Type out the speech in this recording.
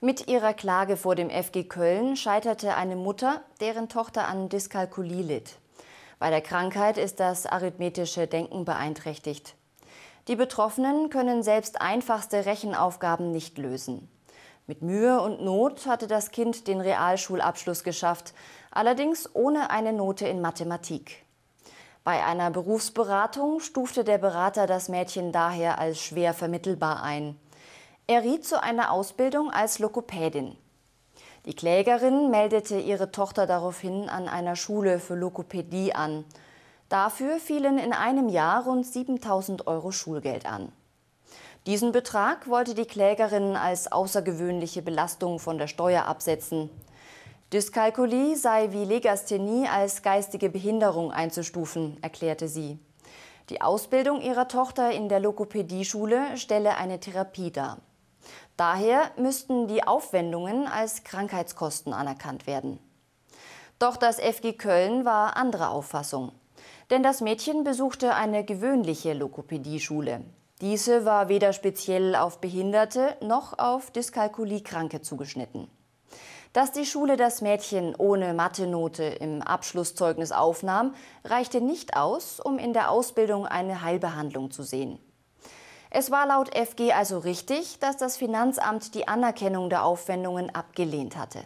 Mit ihrer Klage vor dem FG Köln scheiterte eine Mutter, deren Tochter an Dyskalkulie litt. Bei der Krankheit ist das arithmetische Denken beeinträchtigt. Die Betroffenen können selbst einfachste Rechenaufgaben nicht lösen. Mit Mühe und Not hatte das Kind den Realschulabschluss geschafft, allerdings ohne eine Note in Mathematik. Bei einer Berufsberatung stufte der Berater das Mädchen daher als schwer vermittelbar ein. Er riet zu einer Ausbildung als Lokopädin. Die Klägerin meldete ihre Tochter daraufhin an einer Schule für Lokopädie an. Dafür fielen in einem Jahr rund 7000 Euro Schulgeld an. Diesen Betrag wollte die Klägerin als außergewöhnliche Belastung von der Steuer absetzen. Dyskalkulie sei wie Legasthenie als geistige Behinderung einzustufen, erklärte sie. Die Ausbildung ihrer Tochter in der Lokopädie-Schule stelle eine Therapie dar. Daher müssten die Aufwendungen als Krankheitskosten anerkannt werden. Doch das FG Köln war anderer Auffassung. Denn das Mädchen besuchte eine gewöhnliche Lokopädie-Schule. Diese war weder speziell auf Behinderte noch auf Dyskalkuliekranke zugeschnitten. Dass die Schule das Mädchen ohne Mathe-Note im Abschlusszeugnis aufnahm, reichte nicht aus, um in der Ausbildung eine Heilbehandlung zu sehen. Es war laut FG also richtig, dass das Finanzamt die Anerkennung der Aufwendungen abgelehnt hatte.